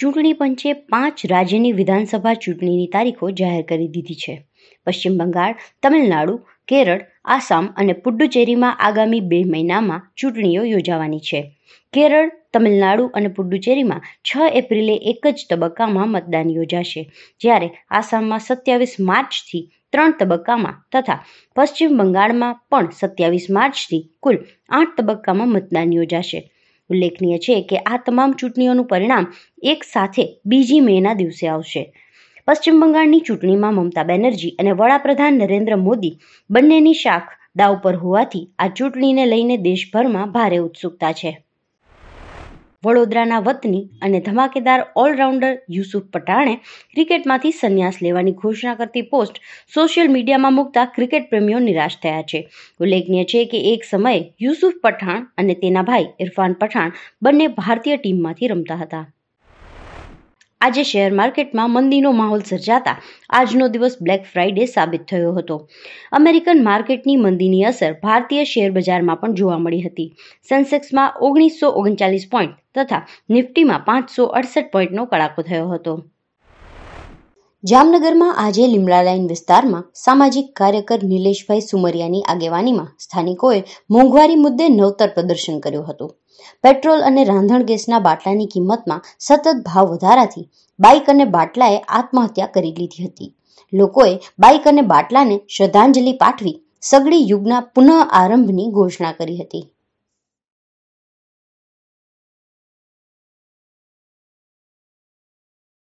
ચૂંટણી પંચે પાંચ રાજ્યની વિધાનસભા ચૂંટણીની તારીખો જાહેર કરી દીધી છે પશ્ચિમ બંગાળ તમિલનાડુ કેરળ આસામ અને પુડુચેરીમાં આગામી બે મહિનામાં ચૂંટણીઓ યોજાવાની છે કેરળ તમિલનાડુ અને પુડુચેરીમાં છ એપ્રિલે એક જ તબક્કામાં મતદાન યોજાશે જ્યારે આસામમાં સત્યાવીસ માર્ચથી ત્રણ તબક્કામાં તથા પશ્ચિમ બંગાળમાં પણ સત્યાવીસ માર્ચથી કુલ આઠ તબક્કામાં મતદાન યોજાશે ઉલ્લેખનીય છે કે આ તમામ ચૂંટણીઓનું પરિણામ એક સાથે બીજી મેના દિવસે આવશે પશ્ચિમ બંગાળની ચૂંટણીમાં મમતા બેનર્જી અને વડાપ્રધાન નરેન્દ્ર મોદી બંનેની શાખ દાવ પર હોવાથી આ ચૂંટણીને લઈને દેશભરમાં ભારે ઉત્સુકતા છે વડોદરાના વતની અને ધમાકેદાર ઓલરાઉન્ડર યુસુફ પઠાણે ક્રિકેટમાંથી સંન્યાસ લેવાની ઘોષણા કરતી પોસ્ટ સોશિયલ મીડિયામાં મૂકતા ક્રિકેટ પ્રેમીઓ નિરાશ થયા છે ઉલ્લેખનીય છે કે એક સમયે યુસુફ પઠાણ અને તેના ભાઈ ઇરફાન પઠાણ બંને ભારતીય ટીમમાંથી રમતા હતા આજે શેર માર્કેટમાં મંદીનો માહોલ સર્જાતા આજનો દિવસ બ્લેક ફ્રાઇડે સાબિત થયો હતો અમેરિકન માર્કેટની મંદીની અસર ભારતીય શેર બજારમાં પણ જોવા મળી હતી સેન્સેક્સમાં ઓગણીસો ઓગણચાલીસ પોઈન્ટ તથા નિફ્ટીમાં પાંચસો અડસઠ પોઈન્ટનો કડાકો થયો હતો જામનગરમાં આજે લીમડા લાઇન વિસ્તારમાં સામાજિક કાર્યકર નિલેશભાઈ સુમરિયાની આગેવાનીમાં સ્થાનિકોએ મોંઘવારી મુદ્દે નવતર પ્રદર્શન કર્યું હતું પેટ્રોલ અને રાંધણ ગેસના બાટલાની કિંમતમાં સતત ભાવ વધારાથી બાઇક અને બાટલાએ આત્મહત્યા કરી લીધી હતી લોકોએ બાઇક અને બાટલાને શ્રદ્ધાંજલિ પાઠવી સગડી યુગના પુનઃ આરંભની ઘોષણા કરી હતી